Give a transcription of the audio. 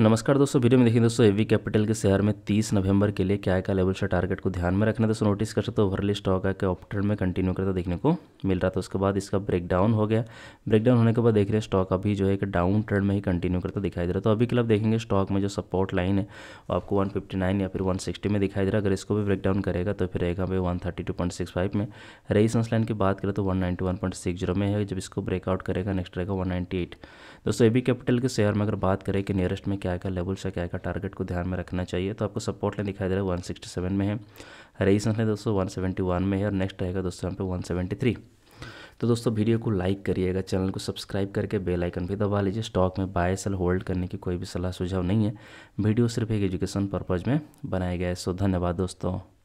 नमस्कार दोस्तों वीडियो में देखिए दोस्तों एवी कैपिटल के शेयर में 30 नवंबर के लिए क्या का लेवल से टारगेट को ध्यान में रखना दोस्तों नोटिस कर सकते हो ओवरली स्टॉक आके ऑप्टर में कंटिन्यू करता देखने को मिल रहा था उसके बाद इसका ब्रेकडाउन हो गया ब्रेकडाउन होने के बाद देख रहे हैं स्टॉक अभी जो है एक डाउन ट्रेंड में ही कंटिन्यू करता दिखाई दे रहा है तो अभी के आप देखेंगे स्टॉक में जो सपोर्ट लाइन है वो आपको 159 या फिर 160 में दिखाई दे रहा है अगर इसको भी ब्रेकडाउन करेगा तो फिर रहेगा भाई फाइव में रेजिस्टेंस लाइन की बात करें तो जीरो में है जब इसको ब्रेकआउट करेगा नेक्स्ट रहेगा एट दोस्तों ए बी कैपिटल के शेयर में अगर बात करें कि नियरेस्ट में क्या क्या लेवल्स है क्या क्या टारगेट को ध्यान में रखना चाहिए तो आपको सपोर्ट लाइन दिखाई दे रहा है वन में है रेजिस्टेंस है दोस्तों 171 में है और नेक्स्ट रहेगा दोस्तों यहाँ पे 173 तो दोस्तों वीडियो को लाइक करिएगा चैनल को सब्सक्राइब करके बेल आइकन भी दबा लीजिए स्टॉक में बाय सेल होल्ड करने की कोई भी सलाह सुझाव नहीं है वीडियो सिर्फ एक एजुकेशन पर्पज़ में बनाया गया है सो धन्यवाद दोस्तों